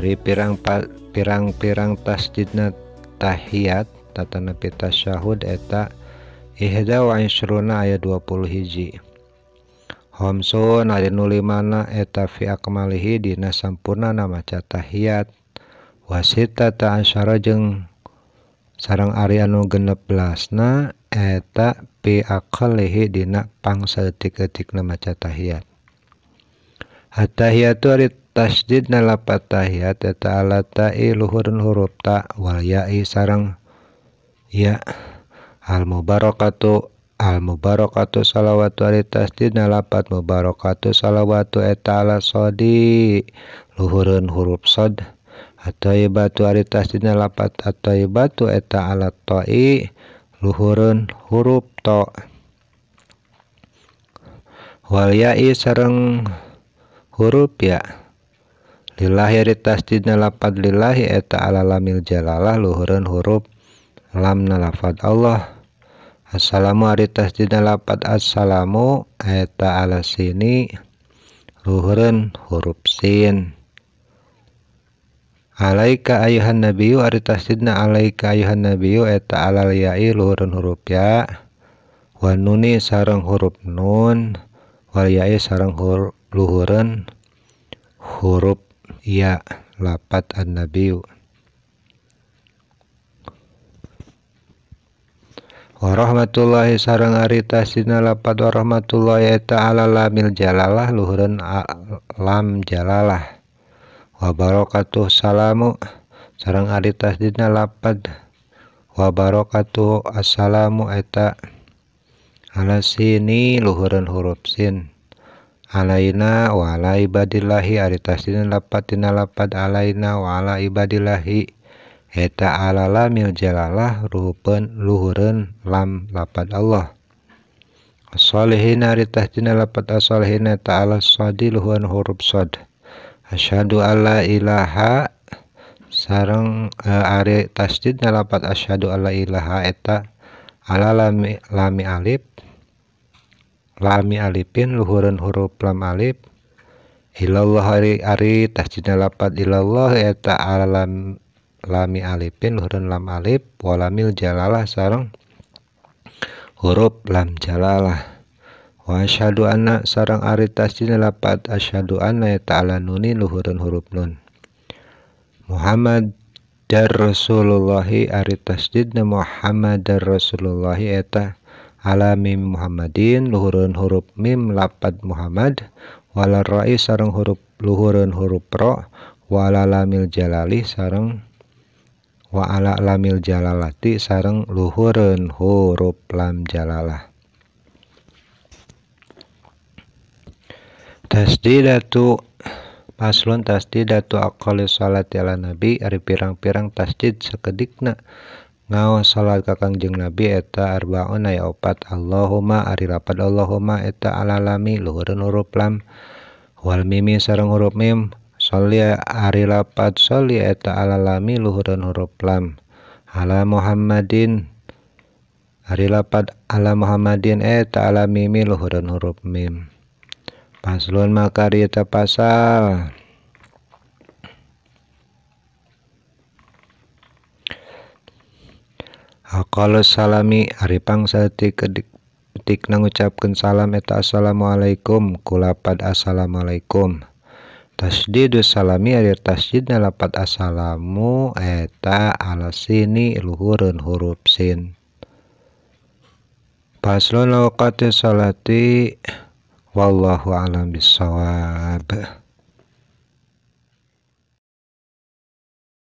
pirang pirang-pirang tasjidnatahiyat tata napita syd etazawa Suruna ayat 20 hiji home etaakhi Dinas sammpuna nama catahiat wasita Anyaaraajeng sarang Aryanu genep lasnaeta pikalihi Dinak pangsa titiknatahat hattahiya iturita tasdid lapat tahiyat eta alat ta'i luhurun huruf ta wal ya'i sarang ya al mubarakatu al mubarakatu salawatu ari tasdid lapat mubarakatu salawatu eta ala sodi luhurun huruf sod atau ibatu ari tasdid lapat atau ibatu eta ala ta'i luhurun huruf to wal ya'i sarang huruf ya lillahi ari tasdidna lapad lillahi eta ala lamil jalalah luhurun huruf lamna lafad Allah assalamu ari tasdidna lapad assalamu eta ala sini luhurun huruf sin alaika ayuhan nabiyu ari tasdidna alaika ayuhan nabiyu eta ala yai luhurun huruf ya wa nuni sarang huruf nun wal yai sarang hur, luhurun huruf Ya, lapat an-nabiyu. warahmatullahi sarang arita sina lapat warahmatullahi ta'ala lamil jalalah luhurun lam jalalah wabarakatuh salamu sarang arita sina lapat wabarakatuh assalamu eta ala sini luhurun huruf sin Alain wa badillahi ari la dapat la a wa ibadlahhi heta ala la jelalah ruhu luhurun lam lapat Allahshohin ta la dapat ashinalashodi hurufshod asya ala ilaha saredid e, lapat asya ala ilaha ta ala la lami alib, lami alipin luhurun huruf lam alip. ilallah hari ari tahjidna lapat ilallah eta ya alam lami alipin luhurun lam alip. walamil jalalah sarang huruf lam jalalah wa asyhadu anna sarang ari tasjidna lapat asyhadu anna eta ya ala nuni luhurun huruf nun Muhammad dar Rasulullahi ari tasjidna Muhammad dar Rasulullahi eta ya ala mim Muhammadin luhurun huruf mim lapat Muhammad wala ra'i sarang huruf luhurun huruf ro wala lamil jalali sarang wa ala lamil jalalati sarang luhurun huruf lam jalalah tasdidatu Paslon tasdidatu akali salat ala nabi ari pirang-pirang tasdid sekedikna salat kakang nabi eta arbaay opat Allahumma lapat Allahumma alalami luhurun huruf lam wal mimi ser huruf mim lali alami luhurun huruf lam alam Muhammadin lapat alam Muhammadin eta alam mimi luhurun huruf mim pasun makarita pasal. Akala salami Ari pangsati ketik nang ucapkan salam eta assalamualaikum kulapad assalamualaikum tasdidus salami ari tasjid lapat assalamu eta alasini luhurun huruf sin Paslon lokati salati wallahu alam bisawab.